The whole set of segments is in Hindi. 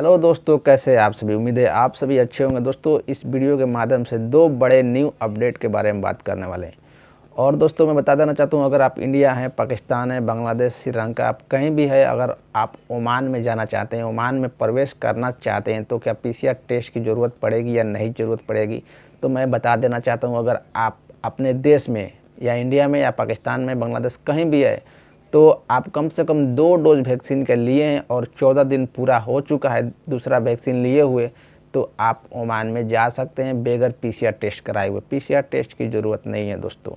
हेलो दोस्तों कैसे आप सभी उम्मीद है आप सभी अच्छे होंगे दोस्तों इस वीडियो के माध्यम से दो बड़े न्यू अपडेट के बारे में बात करने वाले हैं और दोस्तों मैं बता देना चाहता हूँ अगर आप इंडिया हैं पाकिस्तान है बांग्लादेश श्रीलंका आप कहीं भी है अगर आप ओमान में जाना चाहते हैं ओमान में प्रवेश करना चाहते हैं तो क्या पी टेस्ट की ज़रूरत पड़ेगी या नहीं ज़रूरत पड़ेगी तो मैं बता देना चाहता हूँ अगर आप अपने देश में या इंडिया में या पाकिस्तान में बांग्लादेश कहीं भी है तो आप कम से कम दो डोज वैक्सीन के लिए हैं और चौदह दिन पूरा हो चुका है दूसरा वैक्सीन लिए हुए तो आप ओमान में जा सकते हैं बगैर पीसीआर टेस्ट कराए हुए पीसीआर टेस्ट की ज़रूरत नहीं है दोस्तों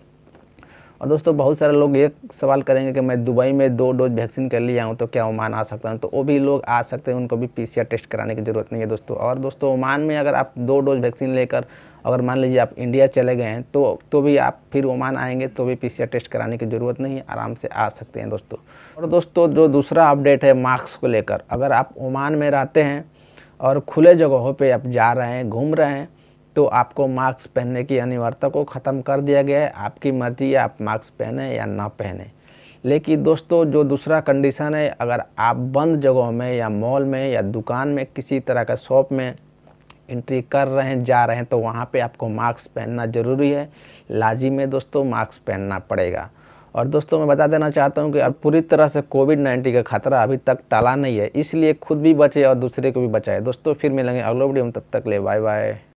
और दोस्तों बहुत सारे लोग ये सवाल करेंगे कि मैं दुबई में दो डोज वैक्सीन कर लिया हूँ तो क्या ओमान आ सकता हूँ तो वो भी लोग आ सकते हैं उनको भी पी टेस्ट कराने की ज़रूरत नहीं है दोस्तों और दोस्तों ओमान में अगर आप दो डोज वैक्सीन लेकर अगर मान लीजिए आप इंडिया चले गए हैं तो तो भी आप फिर ओमान आएंगे तो भी पीसीआर टेस्ट कराने की ज़रूरत नहीं है आराम से आ सकते हैं दोस्तों और दोस्तों जो दूसरा अपडेट है मास्क को लेकर अगर आप ओमान में रहते हैं और खुले जगहों पर आप जा रहे हैं घूम रहे हैं तो आपको मास्क पहनने की अनिवार्यता को ख़त्म कर दिया गया है आपकी मर्ज़ी है आप मास्क पहने या ना पहने लेकिन दोस्तों जो दूसरा कंडीशन है अगर आप बंद जगहों में या मॉल में या दुकान में किसी तरह का शॉप में एंट्री कर रहे हैं जा रहे हैं तो वहाँ पे आपको मास्क पहनना ज़रूरी है लाजिम में दोस्तों मास्क पहनना पड़ेगा और दोस्तों मैं बता देना चाहता हूँ कि अब पूरी तरह से कोविड नाइन्टीन का खतरा अभी तक टला नहीं है इसलिए खुद भी बचे और दूसरे को भी बचाए दोस्तों फिर मिलेंगे अगले वीडियो में तब तक ले बाय बाय